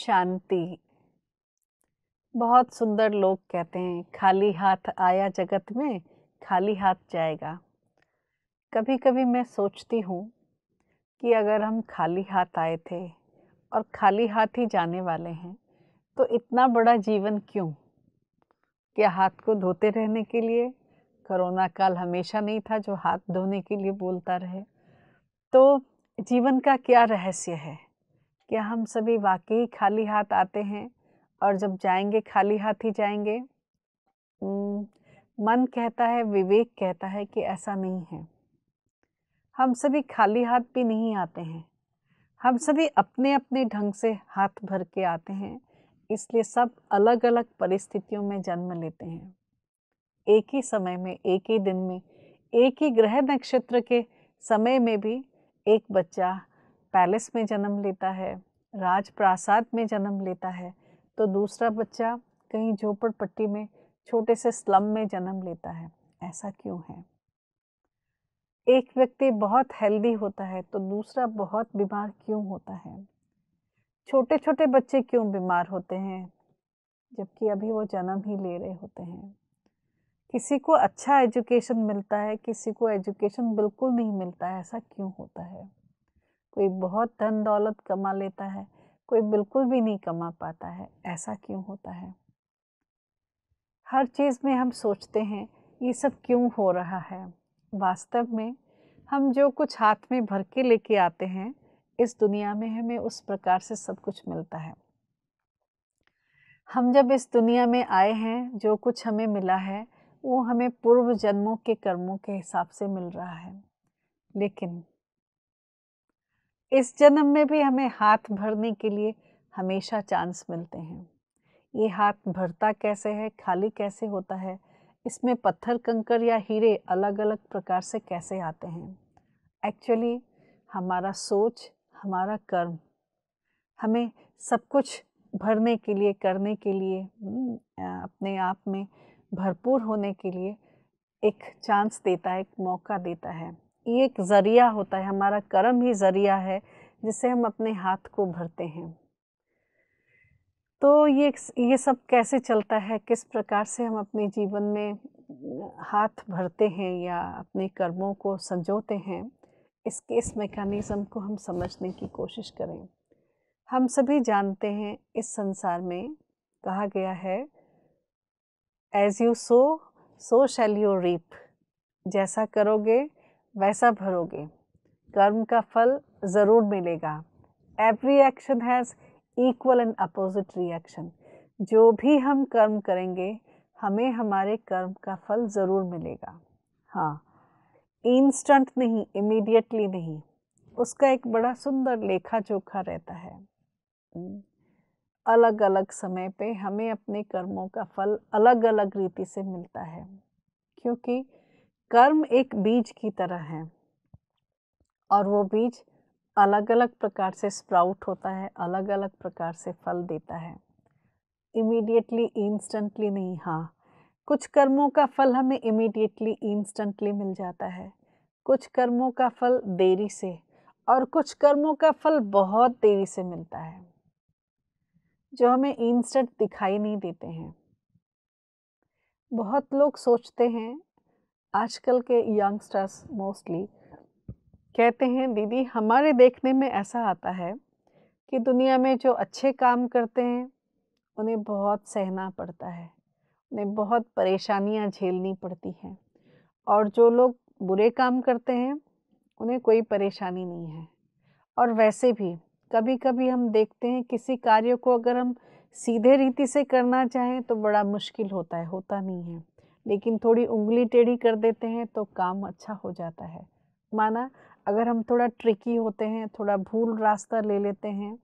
शांति बहुत सुंदर लोग कहते हैं खाली हाथ आया जगत में खाली हाथ जाएगा कभी कभी मैं सोचती हूँ कि अगर हम खाली हाथ आए थे और खाली हाथ ही जाने वाले हैं तो इतना बड़ा जीवन क्यों क्या हाथ को धोते रहने के लिए कोरोना काल हमेशा नहीं था जो हाथ धोने के लिए बोलता रहे तो जीवन का क्या रहस्य है क्या हम सभी वाकई खाली हाथ आते हैं और जब जाएंगे खाली हाथ ही जाएंगे मन कहता है विवेक कहता है कि ऐसा नहीं है हम सभी खाली हाथ भी नहीं आते हैं हम सभी अपने अपने ढंग से हाथ भर के आते हैं इसलिए सब अलग अलग परिस्थितियों में जन्म लेते हैं एक ही समय में एक ही दिन में एक ही ग्रह नक्षत्र के समय में भी एक बच्चा पैलेस में जन्म लेता है राजप्रासाद में जन्म लेता है तो दूसरा बच्चा कहीं झोपड़ पट्टी में छोटे से स्लम में जन्म लेता है ऐसा क्यों है एक व्यक्ति बहुत हेल्दी होता है तो दूसरा बहुत बीमार क्यों होता है छोटे छोटे बच्चे क्यों बीमार होते हैं जबकि अभी वो जन्म ही ले रहे होते हैं किसी को अच्छा एजुकेशन मिलता है किसी को एजुकेशन बिल्कुल नहीं मिलता है ऐसा क्यों होता है कोई बहुत धन दौलत कमा लेता है कोई बिल्कुल भी नहीं कमा पाता है ऐसा क्यों होता है हर चीज़ में हम सोचते हैं ये सब क्यों हो रहा है वास्तव में हम जो कुछ हाथ में भर के लेके आते हैं इस दुनिया में हमें उस प्रकार से सब कुछ मिलता है हम जब इस दुनिया में आए हैं जो कुछ हमें मिला है वो हमें पूर्व जन्मों के कर्मों के हिसाब से मिल रहा है लेकिन इस जन्म में भी हमें हाथ भरने के लिए हमेशा चांस मिलते हैं ये हाथ भरता कैसे है खाली कैसे होता है इसमें पत्थर कंकर या हीरे अलग अलग प्रकार से कैसे आते हैं एक्चुअली हमारा सोच हमारा कर्म हमें सब कुछ भरने के लिए करने के लिए हम्म, अपने आप में भरपूर होने के लिए एक चांस देता है एक मौका देता है ये एक ज़रिया होता है हमारा कर्म ही ज़रिया है जिससे हम अपने हाथ को भरते हैं तो ये ये सब कैसे चलता है किस प्रकार से हम अपने जीवन में हाथ भरते हैं या अपने कर्मों को संजोते हैं इसके इस मेकानिज़म को हम समझने की कोशिश करें हम सभी जानते हैं इस संसार में कहा गया है as you sow so shall you reap जैसा करोगे वैसा भरोगे कर्म का फल ज़रूर मिलेगा every action has equal and opposite reaction जो भी हम कर्म करेंगे हमें हमारे कर्म का फल ज़रूर मिलेगा हाँ इंस्टेंट नहीं इमीडिएटली नहीं उसका एक बड़ा सुंदर लेखा जोखा रहता है hmm. अलग अलग समय पे हमें अपने कर्मों का फल अलग अलग रीति से मिलता है क्योंकि कर्म एक बीज की तरह है और वो बीज अलग अलग प्रकार से स्प्राउट होता है अलग अलग प्रकार से फल देता है इमीडिएटली इंस्टेंटली नहीं हाँ कुछ कर्मों का फल हमें इमीडिएटली इंस्टेंटली मिल जाता है कुछ कर्मों का फल देरी से और कुछ कर्मों का फल बहुत देरी से मिलता है जो हमें इंस्टेंट दिखाई नहीं देते हैं बहुत लोग सोचते हैं आजकल के यंगस्टर्स मोस्टली कहते हैं दीदी हमारे देखने में ऐसा आता है कि दुनिया में जो अच्छे काम करते हैं उन्हें बहुत सहना पड़ता है उन्हें बहुत परेशानियां झेलनी पड़ती हैं और जो लोग बुरे काम करते हैं उन्हें कोई परेशानी नहीं है और वैसे भी कभी कभी हम देखते हैं किसी कार्य को अगर हम सीधे रीति से करना चाहें तो बड़ा मुश्किल होता है होता नहीं है लेकिन थोड़ी उंगली टेढ़ी कर देते हैं तो काम अच्छा हो जाता है माना अगर हम थोड़ा ट्रिकी होते हैं थोड़ा भूल रास्ता ले लेते हैं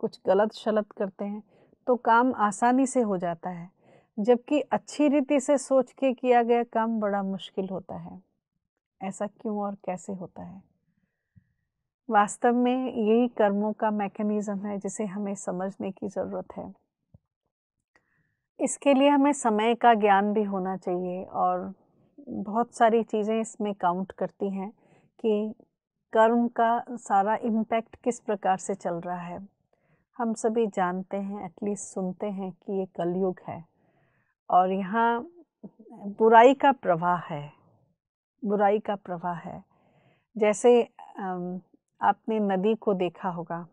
कुछ गलत शलत करते हैं तो काम आसानी से हो जाता है जबकि अच्छी रीति से सोच के किया गया काम बड़ा मुश्किल होता है ऐसा क्यों और कैसे होता है वास्तव में यही कर्मों का मैकेनिज़्म है जिसे हमें समझने की ज़रूरत है इसके लिए हमें समय का ज्ञान भी होना चाहिए और बहुत सारी चीज़ें इसमें काउंट करती हैं कि कर्म का सारा इम्पैक्ट किस प्रकार से चल रहा है हम सभी जानते हैं एटलीस्ट सुनते हैं कि ये कलयुग है और यहाँ बुराई का प्रवाह है बुराई का प्रवाह है जैसे आपने नदी को देखा होगा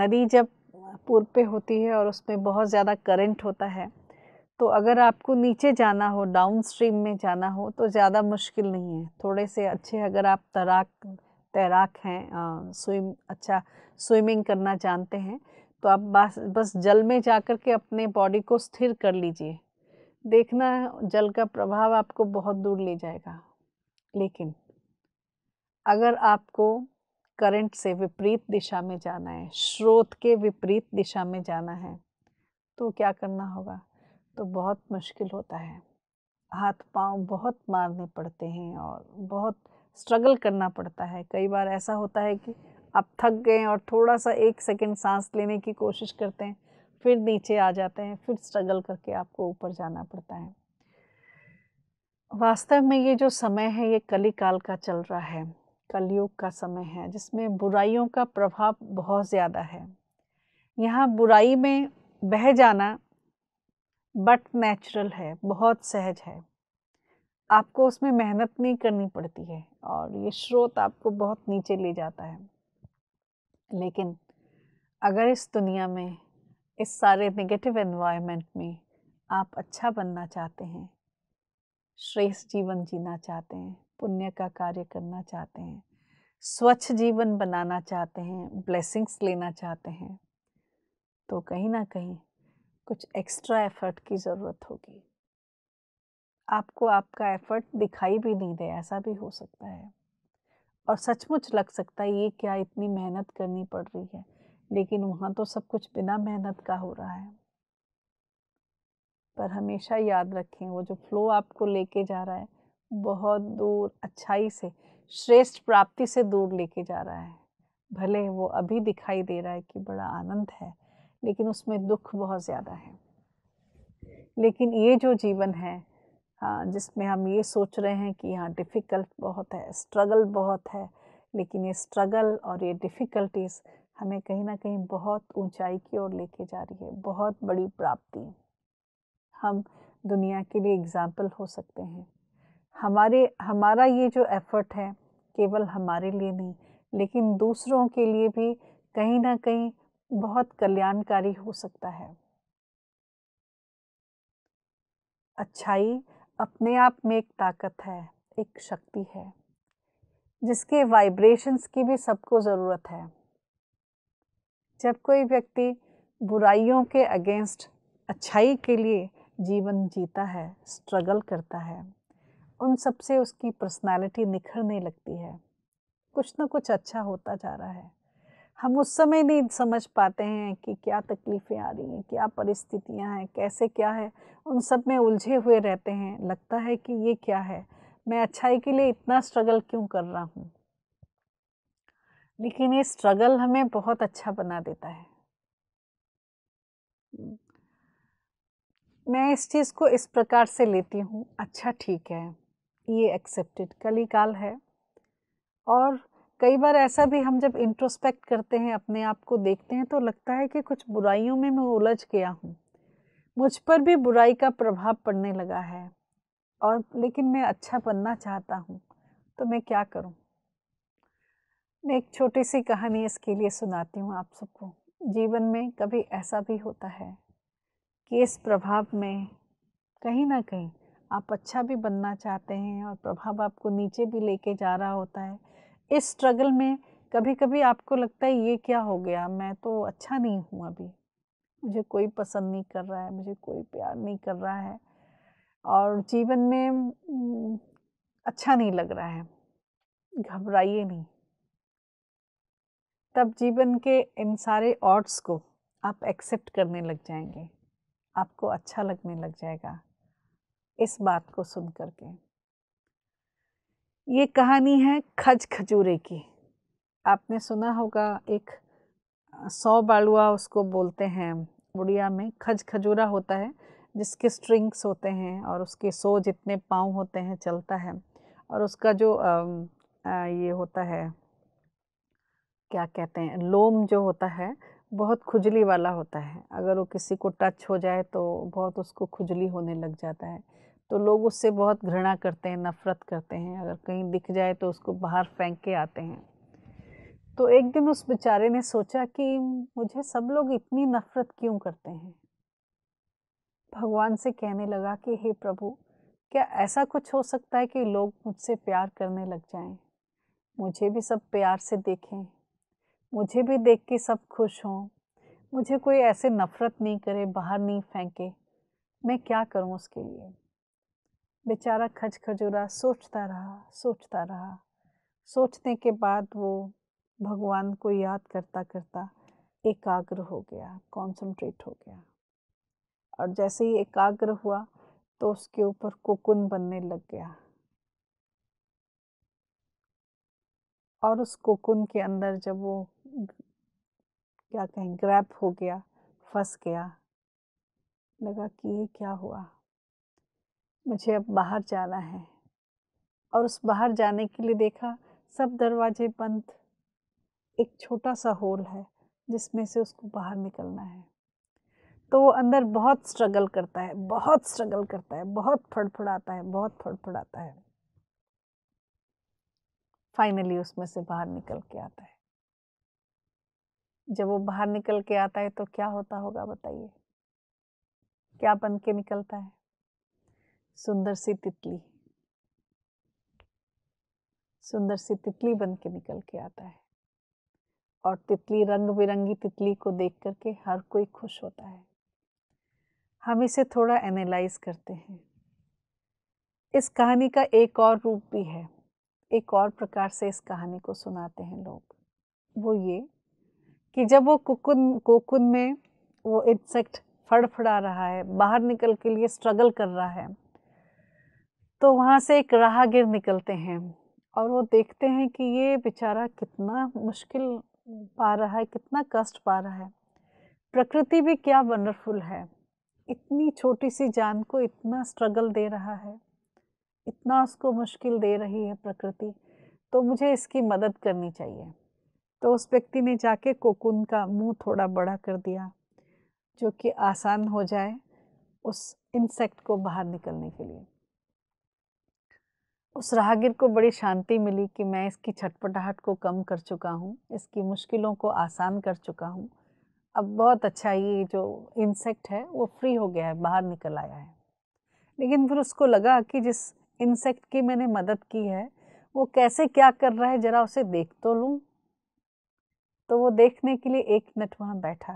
नदी जब पूर्व पे होती है और उसमें बहुत ज़्यादा करंट होता है तो अगर आपको नीचे जाना हो डाउन स्ट्रीम में जाना हो तो ज़्यादा मुश्किल नहीं है थोड़े से अच्छे अगर आप तैराक तैराक हैं स्विम अच्छा स्विमिंग करना जानते हैं तो आप बस बस जल में जा कर के अपने बॉडी को स्थिर कर लीजिए देखना जल का प्रभाव आपको बहुत दूर ले जाएगा लेकिन अगर आपको करंट से विपरीत दिशा में जाना है स्रोत के विपरीत दिशा में जाना है तो क्या करना होगा तो बहुत मुश्किल होता है हाथ पांव बहुत मारने पड़ते हैं और बहुत स्ट्रगल करना पड़ता है कई बार ऐसा होता है कि आप थक गए और थोड़ा सा एक सेकंड सांस लेने की कोशिश करते हैं फिर नीचे आ जाते हैं फिर स्ट्रगल करके आपको ऊपर जाना पड़ता है वास्तव में ये जो समय है ये कली काल का चल रहा है कलयुग का समय है जिसमें बुराइयों का प्रभाव बहुत ज़्यादा है यहाँ बुराई में बह जाना बट नेचुरल है बहुत सहज है आपको उसमें मेहनत नहीं करनी पड़ती है और ये स्रोत आपको बहुत नीचे ले जाता है लेकिन अगर इस दुनिया में इस सारे नेगेटिव एनवायरनमेंट में आप अच्छा बनना चाहते हैं श्रेष्ठ जीवन जीना चाहते हैं पुण्य का कार्य करना चाहते हैं स्वच्छ जीवन बनाना चाहते हैं ब्लेसिंग्स लेना चाहते हैं तो कहीं ना कहीं कुछ एक्स्ट्रा एफर्ट की ज़रूरत होगी आपको आपका एफर्ट दिखाई भी नहीं दे ऐसा भी हो सकता है और सचमुच लग सकता है ये क्या इतनी मेहनत करनी पड़ रही है लेकिन वहाँ तो सब कुछ बिना मेहनत का हो रहा है पर हमेशा याद रखें वो जो फ्लो आपको लेके जा रहा है बहुत दूर अच्छाई से श्रेष्ठ प्राप्ति से दूर लेके जा रहा है भले वो अभी दिखाई दे रहा है कि बड़ा आनंद है लेकिन उसमें दुख बहुत ज़्यादा है लेकिन ये जो जीवन है हाँ जिसमें हम ये सोच रहे हैं कि यहाँ डिफ़िकल्ट बहुत है स्ट्रगल बहुत है लेकिन ये स्ट्रगल और ये डिफ़िकल्टीज़ हमें कहीं ना कहीं बहुत ऊंचाई की ओर लेके जा रही है बहुत बड़ी प्राप्ति हम दुनिया के लिए एग्ज़ाम्पल हो सकते हैं हमारे हमारा ये जो एफर्ट है केवल हमारे लिए नहीं लेकिन दूसरों के लिए भी कहीं ना कहीं बहुत कल्याणकारी हो सकता है अच्छाई अपने आप में एक ताकत है एक शक्ति है जिसके वाइब्रेशंस की भी सबको ज़रूरत है जब कोई व्यक्ति बुराइयों के अगेंस्ट अच्छाई के लिए जीवन जीता है स्ट्रगल करता है उन सबसे उसकी पर्सनालिटी निखरने लगती है कुछ ना कुछ अच्छा होता जा रहा है हम उस समय नहीं समझ पाते हैं कि क्या तकलीफ़ें आ रही हैं क्या परिस्थितियां हैं कैसे क्या है उन सब में उलझे हुए रहते हैं लगता है कि ये क्या है मैं अच्छाई के लिए इतना स्ट्रगल क्यों कर रहा हूँ लेकिन ये स्ट्रगल हमें बहुत अच्छा बना देता है मैं इस चीज़ को इस प्रकार से लेती हूँ अच्छा ठीक है ये एक्सेप्टेड काल है और कई बार ऐसा भी हम जब इंट्रोस्पेक्ट करते हैं अपने आप को देखते हैं तो लगता है कि कुछ बुराइयों में मैं उलझ गया हूँ मुझ पर भी बुराई का प्रभाव पड़ने लगा है और लेकिन मैं अच्छा बनना चाहता हूँ तो मैं क्या करूँ मैं एक छोटी सी कहानी इसके लिए सुनाती हूँ आप सबको जीवन में कभी ऐसा भी होता है कि इस प्रभाव में कहीं ना कहीं आप अच्छा भी बनना चाहते हैं और प्रभाव आपको नीचे भी लेके जा रहा होता है इस स्ट्रगल में कभी कभी आपको लगता है ये क्या हो गया मैं तो अच्छा नहीं हूँ अभी मुझे कोई पसंद नहीं कर रहा है मुझे कोई प्यार नहीं कर रहा है और जीवन में अच्छा नहीं लग रहा है घबराइए नहीं तब जीवन के इन सारे ऑड्स को आप एक्सेप्ट करने लग जाएंगे आपको अच्छा लगने लग जाएगा इस बात को सुन करके ये कहानी है खज खजूरे की आपने सुना होगा एक सौ बालुआ उसको बोलते हैं उड़िया में खज खजूरा होता है जिसके स्ट्रिंग्स होते हैं और उसके सो जितने पाँव होते हैं चलता है और उसका जो आ, आ, ये होता है क्या कहते हैं लोम जो होता है बहुत खुजली वाला होता है अगर वो किसी को टच हो जाए तो बहुत उसको खुजली होने लग जाता है तो लोग उससे बहुत घृणा करते हैं नफ़रत करते हैं अगर कहीं दिख जाए तो उसको बाहर फेंक के आते हैं तो एक दिन उस बेचारे ने सोचा कि मुझे सब लोग इतनी नफ़रत क्यों करते हैं भगवान से कहने लगा कि हे प्रभु क्या ऐसा कुछ हो सकता है कि लोग मुझसे प्यार करने लग जाएं? मुझे भी सब प्यार से देखें मुझे भी देख के सब खुश हों मुझे कोई ऐसे नफ़रत नहीं करे बाहर नहीं फेंके मैं क्या करूं उसके लिए बेचारा खच खजूरा सोचता रहा सोचता रहा सोचने के बाद वो भगवान को याद करता करता एकाग्र हो गया कॉन्सनट्रेट हो गया और जैसे ही एकाग्र हुआ तो उसके ऊपर कोकुन बनने लग गया और उस कोकुन के अंदर जब वो क्या कहें ग्रैप हो गया फंस गया लगा कि ये क्या हुआ मुझे अब बाहर जाना है और उस बाहर जाने के लिए देखा सब दरवाजे बंद एक छोटा सा होल है जिसमें से उसको बाहर निकलना है तो वो अंदर बहुत स्ट्रगल करता है बहुत स्ट्रगल करता है बहुत फड़फड़ाता है बहुत फड़फड़ाता है फाइनली उसमें से बाहर निकल के आता है जब वो बाहर निकल के आता है तो क्या होता होगा बताइए क्या बन के निकलता है सुंदर सी तितली सुंदर सी तितली बन के निकल के आता है और तितली रंग बिरंगी तितली को देख करके हर कोई खुश होता है हम इसे थोड़ा एनालाइज करते हैं इस कहानी का एक और रूप भी है एक और प्रकार से इस कहानी को सुनाते हैं लोग वो ये कि जब वो कुकुन कोकुन में वो इंसेक्ट फड़फड़ा रहा है बाहर निकल के लिए स्ट्रगल कर रहा है तो वहाँ से एक राहगीर निकलते हैं और वो देखते हैं कि ये बेचारा कितना मुश्किल पा रहा है कितना कष्ट पा रहा है प्रकृति भी क्या वंडरफुल है इतनी छोटी सी जान को इतना स्ट्रगल दे रहा है इतना उसको मुश्किल दे रही है प्रकृति तो मुझे इसकी मदद करनी चाहिए तो उस व्यक्ति ने जाके कोकुन का मुंह थोड़ा बड़ा कर दिया जो कि आसान हो जाए उस इंसेक्ट को बाहर निकलने के लिए उस राहगीर को बड़ी शांति मिली कि मैं इसकी छटपटाहट को कम कर चुका हूँ इसकी मुश्किलों को आसान कर चुका हूँ अब बहुत अच्छा ये जो इंसेक्ट है वो फ्री हो गया है बाहर निकल आया है लेकिन फिर उसको लगा कि जिस इंसेक्ट की मैंने मदद की है वो कैसे क्या कर रहा है ज़रा उसे देख तो लूँ तो वो देखने के लिए एक मिनट वहाँ बैठा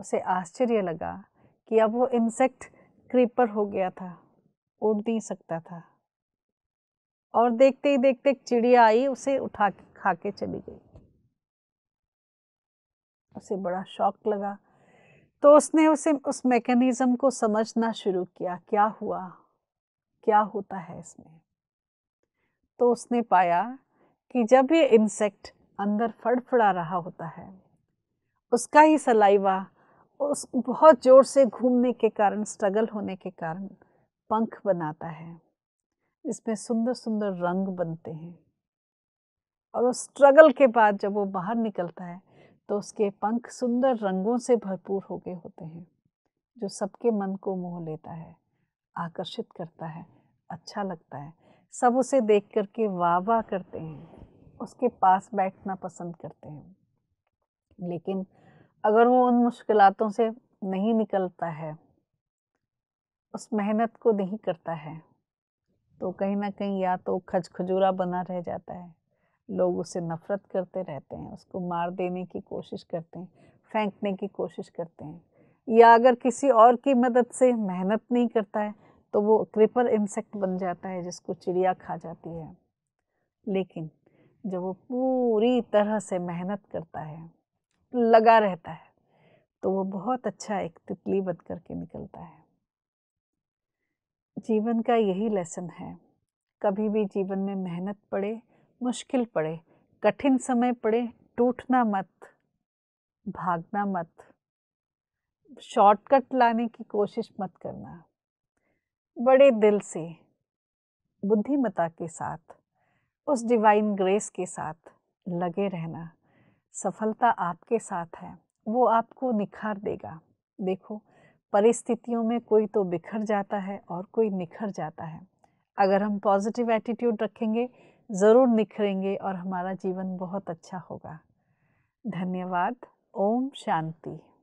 उसे आश्चर्य लगा कि अब वो इंसेक्ट क्रीपर हो गया था उड़ नहीं सकता था और देखते ही देखते एक चिड़िया आई उसे उठा के खा के चली गई उसे बड़ा शौक लगा तो उसने उसे उस मैकेनिज़्म को समझना शुरू किया क्या हुआ क्या होता है इसमें तो उसने पाया कि जब ये इंसेक्ट अंदर फड़फड़ा रहा होता है उसका ही सलाइवा उस बहुत ज़ोर से घूमने के कारण स्ट्रगल होने के कारण पंख बनाता है इसमें सुंदर सुंदर रंग बनते हैं और उस स्ट्रगल के बाद जब वो बाहर निकलता है तो उसके पंख सुंदर रंगों से भरपूर हो गए होते हैं जो सबके मन को मोह लेता है आकर्षित करता है अच्छा लगता है सब उसे देख करके वाह वाह करते हैं उसके पास बैठना पसंद करते हैं लेकिन अगर वो उन मुश्किलों से नहीं निकलता है उस मेहनत को नहीं करता है तो कहीं ना कहीं या तो खज खजूरा बना रह जाता है लोग उसे नफ़रत करते रहते हैं उसको मार देने की कोशिश करते हैं फेंकने की कोशिश करते हैं या अगर किसी और की मदद से मेहनत नहीं करता है तो वो क्रिपर इंसेक्ट बन जाता है जिसको चिड़िया खा जाती है लेकिन जब वो पूरी तरह से मेहनत करता है लगा रहता है तो वो बहुत अच्छा एक तितली बन करके निकलता है जीवन का यही लेसन है कभी भी जीवन में मेहनत पड़े मुश्किल पड़े कठिन समय पड़े टूटना मत भागना मत शॉर्टकट लाने की कोशिश मत करना बड़े दिल से बुद्धिमता के साथ उस डिवाइन ग्रेस के साथ लगे रहना सफलता आपके साथ है वो आपको निखार देगा देखो परिस्थितियों में कोई तो बिखर जाता है और कोई निखर जाता है अगर हम पॉजिटिव एटीट्यूड रखेंगे ज़रूर निखरेंगे और हमारा जीवन बहुत अच्छा होगा धन्यवाद ओम शांति